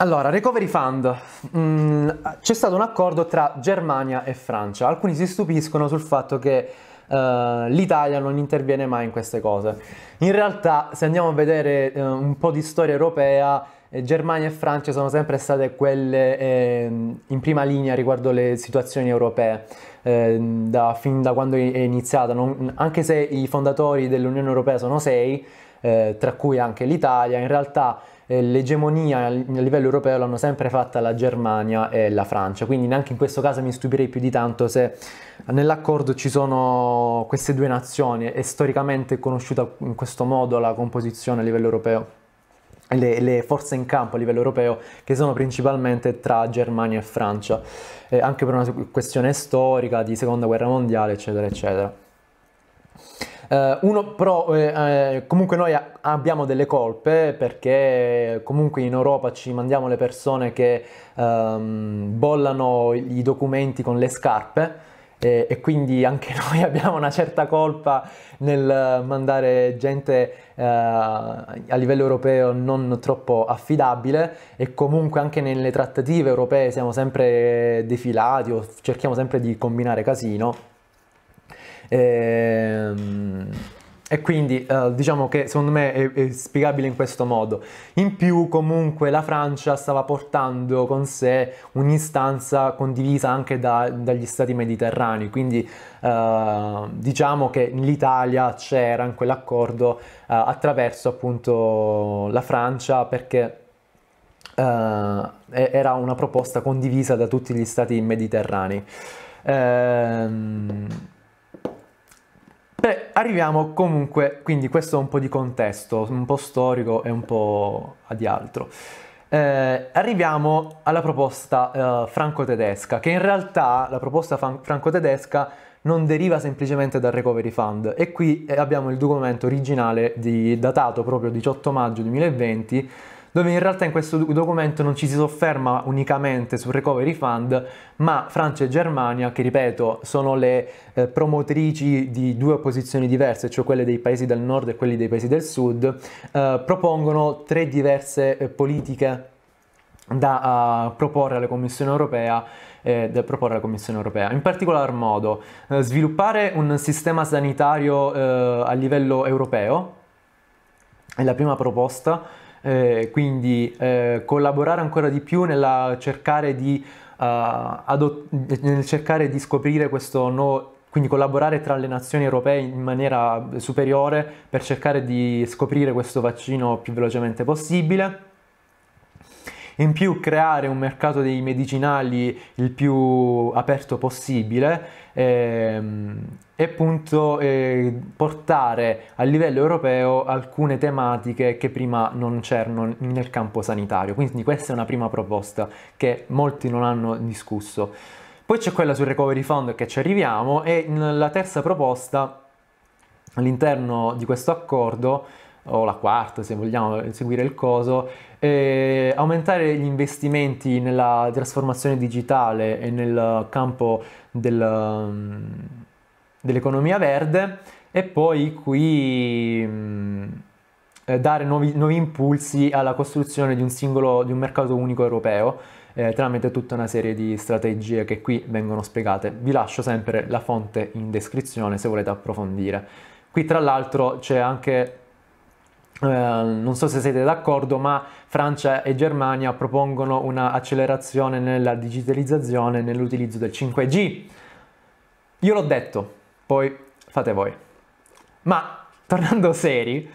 Allora, Recovery Fund. Mm, c'è stato un accordo tra Germania e Francia. Alcuni si stupiscono sul fatto che uh, l'Italia non interviene mai in queste cose. In realtà, se andiamo a vedere uh, un po' di storia europea, eh, Germania e Francia sono sempre state quelle eh, in prima linea riguardo le situazioni europee. Ehm, da, fin da quando è iniziata, non, anche se i fondatori dell'Unione Europea sono sei, eh, tra cui anche l'Italia, in realtà eh, l'egemonia a livello europeo l'hanno sempre fatta la Germania e la Francia, quindi neanche in questo caso mi stupirei più di tanto se nell'accordo ci sono queste due nazioni, è storicamente conosciuta in questo modo la composizione a livello europeo le, le, forze in campo a livello europeo che sono principalmente tra Germania e Francia, eh, anche per una questione storica di seconda guerra mondiale, eccetera, eccetera. Eh, uno, però, eh, eh, comunque noi a- abbiamo delle colpe perché comunque in Europa ci mandiamo le persone che ehm, bollano i documenti con le scarpe e, e, quindi anche noi abbiamo una certa colpa nel mandare gente eh, a livello europeo non troppo affidabile e comunque anche nelle trattative europee siamo sempre defilati o cerchiamo sempre di combinare casino. Ehm e quindi eh, diciamo che secondo me è, è, spiegabile in questo modo. In più comunque la Francia stava portando con sé un'istanza condivisa anche da, dagli stati mediterranei, quindi eh, diciamo che l'Italia c'era in quell'accordo eh, attraverso appunto la Francia perché eh, era una proposta condivisa da tutti gli stati mediterranei. Ehm, Beh, arriviamo comunque, quindi questo è un po' di contesto, un po' storico e un po' di altro. Eh, arriviamo alla proposta eh, franco-tedesca, che in realtà la proposta franco-tedesca non deriva semplicemente dal Recovery Fund e qui eh, abbiamo il documento originale di, datato proprio 18 maggio 2020 dove in realtà in questo documento non ci si sofferma unicamente sul recovery fund, ma Francia e Germania, che ripeto sono le eh, promotrici di due opposizioni diverse, cioè quelle dei paesi del nord e quelli dei paesi del sud, eh, propongono tre diverse eh, politiche da uh, proporre alla Commissione europea eh, da proporre alla Commissione europea. In particolar modo eh, sviluppare un sistema sanitario eh, a livello europeo è la prima proposta eh, quindi eh, collaborare ancora di più nel cercare di, uh, eh, adott- nel cercare di scoprire questo nuovo quindi collaborare tra le nazioni europee in maniera superiore per cercare di scoprire questo vaccino più velocemente possibile. In più creare un mercato dei medicinali il più aperto possibile ehm, e appunto eh, portare a livello europeo alcune tematiche che prima non c'erano nel campo sanitario. Quindi questa è una prima proposta che molti non hanno discusso. Poi c'è quella sul Recovery Fund che ci arriviamo e la terza proposta all'interno di questo accordo o la quarta se vogliamo seguire il coso, eh, aumentare gli investimenti nella trasformazione digitale e nel campo del, mm, dell'economia verde e poi qui mh, mm, eh, dare nuovi, nuovi, impulsi alla costruzione di un, singolo, di un mercato unico europeo eh, tramite tutta una serie di strategie che qui vengono spiegate. Vi lascio sempre la fonte in descrizione se volete approfondire. Qui tra l'altro c'è anche Ehm, non so se siete d'accordo, ma Francia e Germania propongono un'accelerazione nella digitalizzazione nell'utilizzo del 5G. Io l'ho detto, poi fate voi. Ma tornando seri,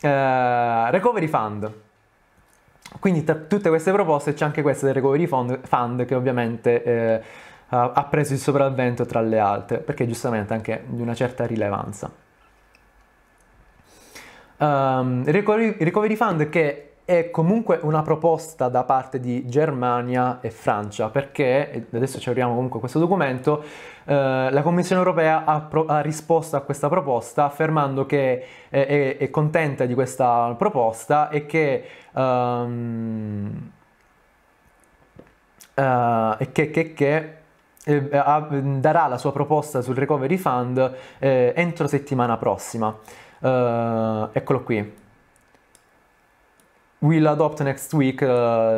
eh, Recovery Fund. Quindi tra tutte queste proposte c'è anche questa del Recovery Fund, fund che ovviamente eh, ha preso il sopravvento tra le altre, perché giustamente anche di una certa rilevanza. Um, recovery, recovery Fund che è comunque una proposta da parte di Germania e Francia perché, adesso ci apriamo comunque questo documento, eh, la Commissione europea ha, pro- ha, risposto a questa proposta affermando che eh, è, è, contenta di questa proposta e che, um, uh, e che, che, che eh, darà la sua proposta sul Recovery Fund eh, entro settimana prossima. Uh, eccolo qui. Will adopt next week uh,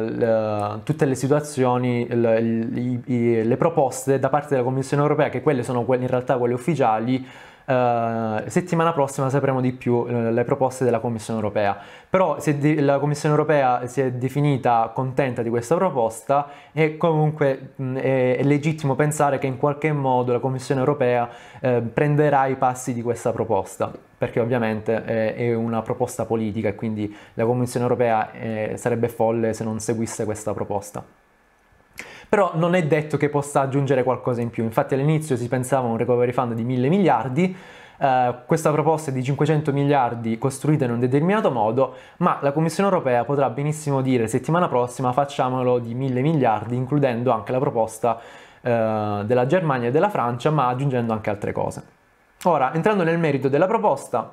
le, tutte le situazioni, le, le, le proposte da parte della Commissione europea, che quelle sono quelle, in realtà quelle ufficiali, Uh, settimana prossima sapremo di più uh, le proposte della Commissione europea. Però di- la Commissione europea si è definita contenta di questa proposta è comunque mh, è, è, legittimo pensare che in qualche modo la Commissione europea eh, prenderà i passi di questa proposta perché ovviamente eh, è una proposta politica e quindi la Commissione europea eh, sarebbe folle se non seguisse questa proposta però non è detto che possa aggiungere qualcosa in più. Infatti all'inizio si pensava a un recovery fund di 1000 miliardi, eh, questa proposta è di 500 miliardi costruita in un determinato modo, ma la Commissione europea potrà benissimo dire settimana prossima facciamolo di 1000 miliardi, includendo anche la proposta eh, della Germania e della Francia, ma aggiungendo anche altre cose. Ora, entrando nel merito della proposta,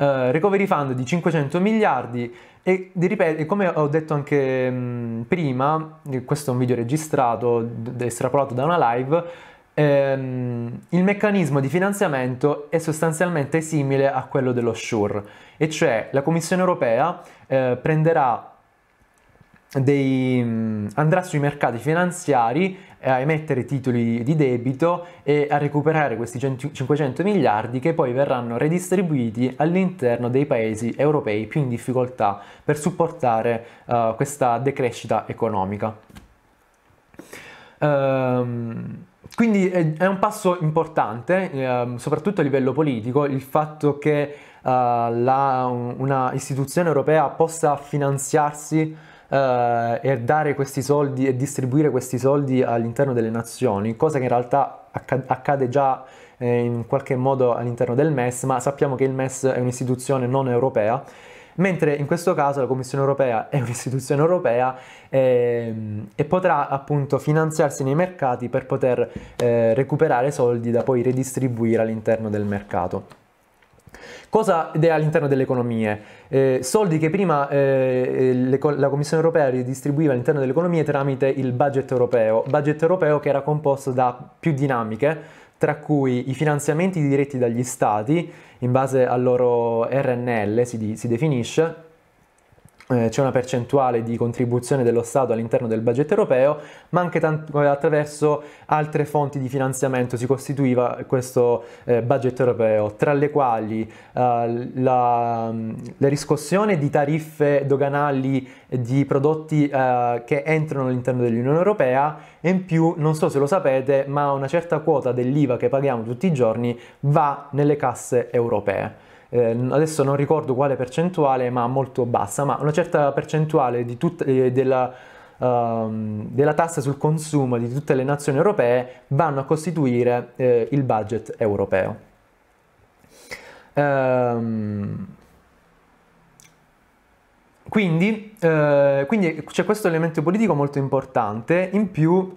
eh, recovery fund di 500 miliardi e ripeto, come ho detto anche mh, prima, questo è un video registrato, d- estrapolato da una live, ehm, il meccanismo di finanziamento è sostanzialmente simile a quello dello SURE, e cioè la Commissione europea eh, prenderà dei, andrà sui mercati finanziari eh, a emettere titoli di debito e a recuperare questi 500 miliardi che poi verranno redistribuiti all'interno dei paesi europei più in difficoltà per supportare uh, questa decrescita economica. Um, quindi è, un passo importante, eh, soprattutto a livello politico, il fatto che eh, la, una istituzione europea possa finanziarsi eh, e dare questi soldi e distribuire questi soldi all'interno delle nazioni, cosa che in realtà accade già eh, in qualche modo all'interno del MES, ma sappiamo che il MES è un'istituzione non europea mentre in questo caso la Commissione europea è un'istituzione europea ehm, e potrà appunto finanziarsi nei mercati per poter eh, recuperare soldi da poi redistribuire all'interno del mercato. Cosa è all'interno delle economie? Eh, soldi che prima eh, eh le, la Commissione europea ridistribuiva all'interno delle economie tramite il budget europeo, budget europeo che era composto da più dinamiche, tra cui i finanziamenti diretti dagli stati in base al loro RNL si, di, si definisce, eh, c'è una percentuale di contribuzione dello Stato all'interno del budget europeo, ma anche eh, attraverso altre fonti di finanziamento si costituiva questo eh, budget europeo, tra le quali eh, la, la, riscossione di tariffe doganali di prodotti eh, che entrano all'interno dell'Unione Europea e in più, non so se lo sapete, ma una certa quota dell'IVA che paghiamo tutti i giorni va nelle casse europee eh, adesso non ricordo quale percentuale, ma molto bassa, ma una certa percentuale tut- eh, della, uh, della, tassa sul consumo di tutte le nazioni europee vanno a costituire eh, il budget europeo. Um, quindi, eh, quindi c'è questo elemento politico molto importante, in più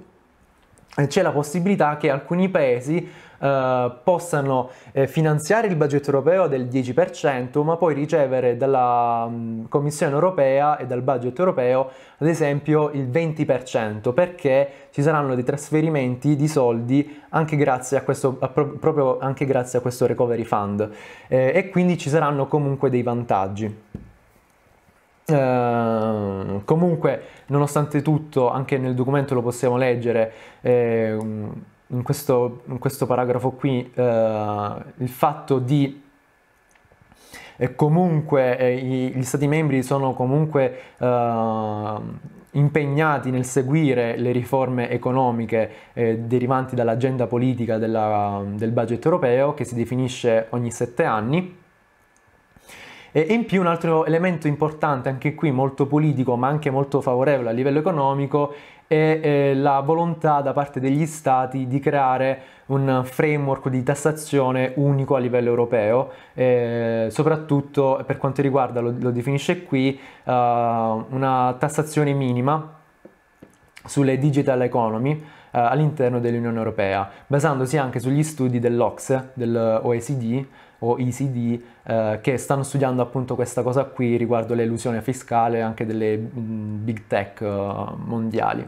eh, c'è la possibilità che alcuni paesi eh, possano eh, finanziare il budget europeo del 10%, ma poi ricevere dalla mm, Commissione europea e dal budget europeo ad esempio il 20%, perché ci saranno dei trasferimenti di soldi anche grazie a questo, a pro- proprio anche grazie a questo recovery fund eh, e quindi ci saranno comunque dei vantaggi. Uh, comunque, nonostante tutto, anche nel documento lo possiamo leggere, eh, in questo, in questo paragrafo qui eh, il fatto di eh, comunque eh, gli stati membri sono comunque eh, impegnati nel seguire le riforme economiche eh, derivanti dall'agenda politica della, del budget europeo che si definisce ogni sette anni. E in più un altro elemento importante, anche qui molto politico ma anche molto favorevole a livello economico, e eh, la volontà da parte degli stati di creare un framework di tassazione unico a livello europeo, eh, soprattutto per quanto riguarda, lo, lo definisce qui, uh, una tassazione minima sulle digital economy uh, all'interno dell'Unione Europea, basandosi anche sugli studi dell'Ox, dell'OECD, o EasyD eh, che stanno studiando appunto questa cosa qui riguardo l'elusione fiscale anche delle mh, mm, big tech uh, mondiali.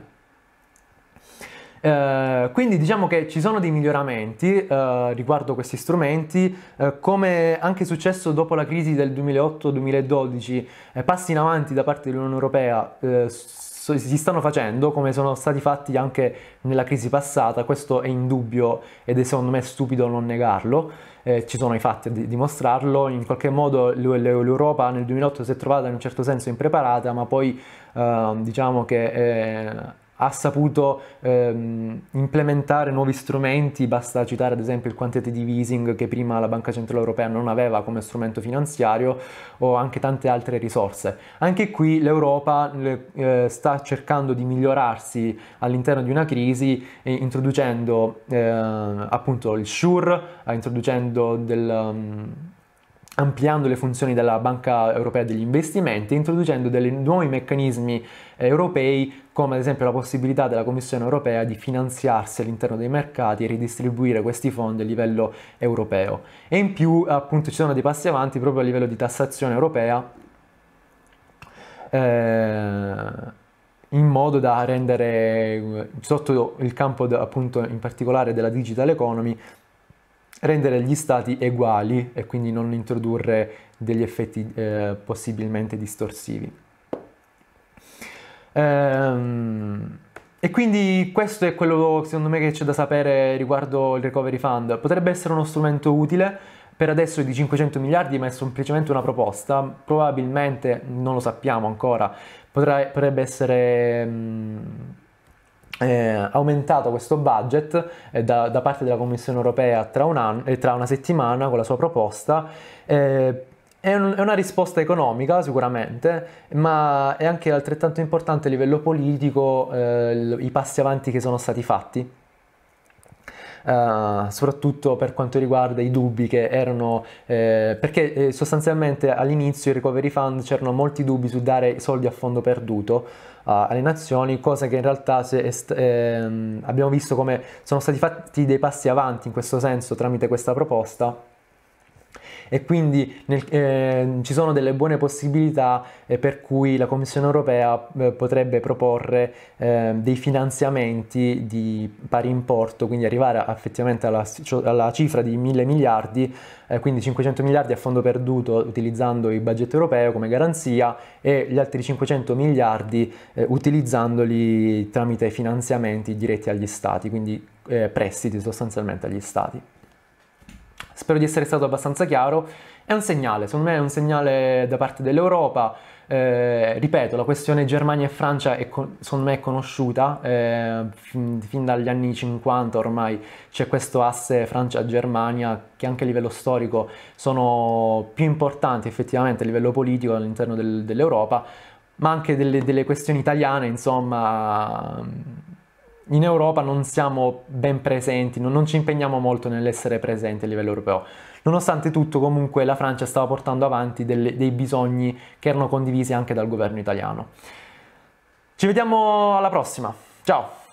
Eh, quindi diciamo che ci sono dei miglioramenti eh, riguardo questi strumenti, eh, come anche successo dopo la crisi del 2008-2012, eh, passi in avanti da parte dell'Unione Europea eh, so, si stanno facendo, come sono stati fatti anche nella crisi passata, questo è indubbio ed è secondo me stupido non negarlo eh, ci sono i fatti a dimostrarlo, in qualche modo l'Europa nel 2008 si è trovata in un certo senso impreparata, ma poi eh, diciamo che eh, ha saputo ehm, implementare nuovi strumenti, basta citare ad esempio il quantitative easing che prima la Banca Centrale Europea non aveva come strumento finanziario o anche tante altre risorse. Anche qui l'Europa eh, sta cercando di migliorarsi all'interno di una crisi eh, introducendo eh, appunto il SURE, eh, introducendo del... Um, ampliando le funzioni della Banca Europea degli Investimenti, introducendo dei nuovi meccanismi eh, europei come ad esempio la possibilità della Commissione europea di finanziarsi all'interno dei mercati e ridistribuire questi fondi a livello europeo. E in più appunto ci sono dei passi avanti proprio a livello di tassazione europea eh, in modo da rendere eh, sotto il campo appunto in particolare della digital economy rendere gli stati uguali e quindi non introdurre degli effetti eh, possibilmente distorsivi. Ehm, e quindi questo è quello secondo me che c'è da sapere riguardo il Recovery Fund. Potrebbe essere uno strumento utile, per adesso è di 500 miliardi ma è semplicemente una proposta, probabilmente non lo sappiamo ancora, potrebbe essere... Mh, mm, eh, aumentato questo budget eh, da, da, parte della Commissione europea tra, un anno, eh, tra, una settimana con la sua proposta. Eh, è, è, una risposta economica sicuramente, ma è anche altrettanto importante a livello politico eh, i passi avanti che sono stati fatti. Eh, soprattutto per quanto riguarda i dubbi che erano, eh, perché eh, sostanzialmente all'inizio i recovery fund c'erano molti dubbi su dare soldi a fondo perduto uh, alle nazioni, cosa che in realtà est- ehm, abbiamo visto come sono stati fatti dei passi avanti in questo senso tramite questa proposta e quindi nel, eh, ci sono delle buone possibilità eh, per cui la Commissione europea eh, potrebbe proporre ehm, dei finanziamenti di pari importo, quindi arrivare a, effettivamente alla, cioè, alla, cifra di mille miliardi, eh, quindi 500 miliardi a fondo perduto utilizzando il budget europeo come garanzia e gli altri 500 miliardi eh, utilizzandoli tramite finanziamenti diretti agli stati, quindi eh, prestiti sostanzialmente agli stati. Spero di essere stato abbastanza chiaro. È un segnale, secondo me è un segnale da parte dell'Europa. Eh, ripeto, la questione Germania e Francia è, secondo me è conosciuta, eh, fin, fin, dagli anni 50 ormai c'è questo asse Francia-Germania che anche a livello storico sono più importanti effettivamente a livello politico all'interno del, dell'Europa, ma anche delle, delle questioni italiane, insomma in Europa non siamo ben presenti, non, non ci impegniamo molto nell'essere presenti a livello europeo. Nonostante tutto, comunque, la Francia stava portando avanti delle, dei bisogni che erano condivisi anche dal governo italiano. Ci vediamo alla prossima. Ciao!